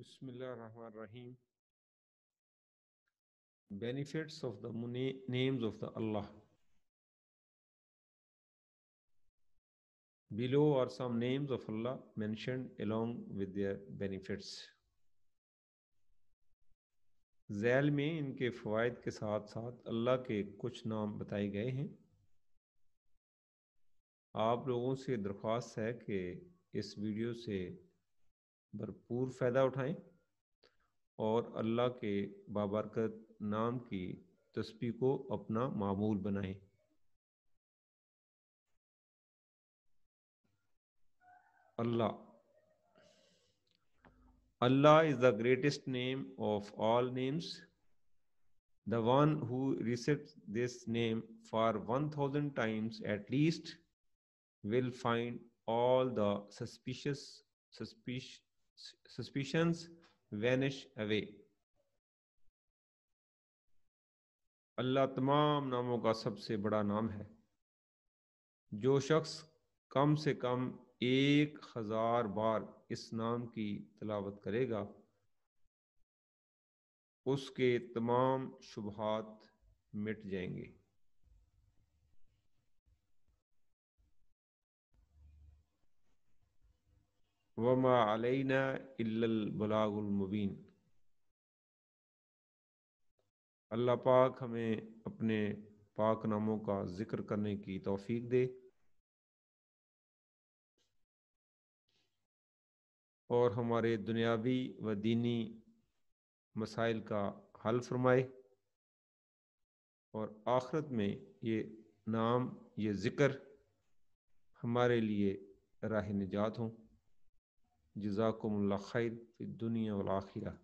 Bismillahirrahmanirrahim. Benefits of the names of the Allah. Below are some names of Allah mentioned along with their benefits. झैल में इनके फ़वाद के साथ साथ अल्लाह के कुछ नाम बताए गए हैं आप लोगों से दरख्वास्त है कि इस वीडियो से भरपूर फ़ायदा उठाएं और अल्लाह के बाबरकत नाम की तस्वीर को अपना मामूल बनाएं Allah Allah is the greatest name of all names the one who recites this name for one thousand times at least will find all the suspicious suspicion suspicions vanish away. Allah तमाम नामों का सबसे बड़ा नाम है जो शख्स कम से कम एक हजार बार इस नाम की तलावत करेगा उसके तमाम शुबहत मिट जाएंगे अल्लाह पाक हमें अपने पाक नामों का जिक्र करने की तौफीक दे और हमारे दुनियावी व दीनी मसाइल का हल फरमाए और आखरत में ये नाम ये ज़िक्र हमारे लिए राह निजात हों جزاكم الله خير في الدنيا والآخرة